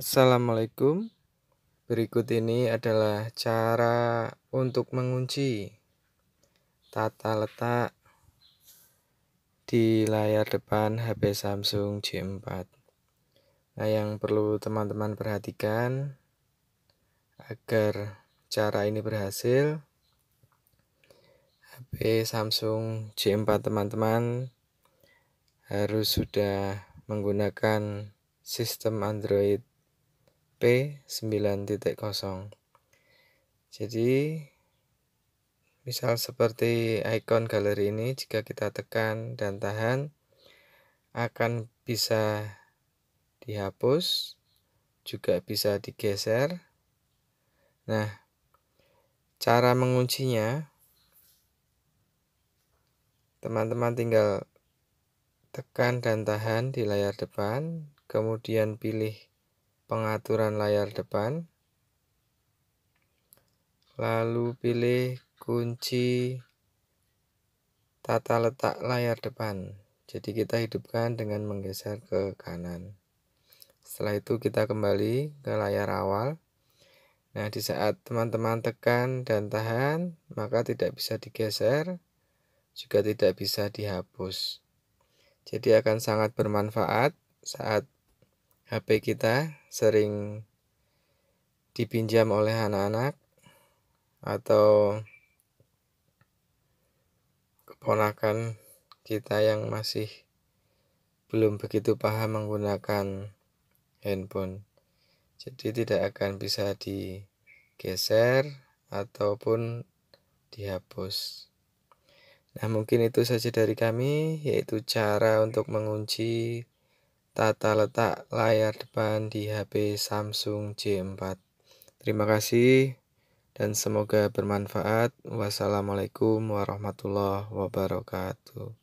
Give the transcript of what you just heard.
Assalamualaikum. Berikut ini adalah cara untuk mengunci tata letak di layar depan HP Samsung J4. Nah, yang perlu teman-teman perhatikan agar cara ini berhasil HP Samsung J4 teman-teman harus sudah menggunakan sistem Android P9.0 jadi misal seperti icon galeri ini jika kita tekan dan tahan akan bisa dihapus juga bisa digeser nah cara menguncinya teman-teman tinggal tekan dan tahan di layar depan kemudian pilih pengaturan layar depan. Lalu pilih kunci tata letak layar depan. Jadi kita hidupkan dengan menggeser ke kanan. Setelah itu kita kembali ke layar awal. Nah, di saat teman-teman tekan dan tahan, maka tidak bisa digeser, juga tidak bisa dihapus. Jadi akan sangat bermanfaat saat HP kita sering dipinjam oleh anak-anak atau keponakan kita yang masih belum begitu paham menggunakan handphone. Jadi tidak akan bisa digeser ataupun dihapus. Nah, mungkin itu saja dari kami yaitu cara untuk mengunci tata letak layar depan di HP Samsung J4. Terima kasih dan semoga bermanfaat. Wassalamualaikum warahmatullahi wabarakatuh.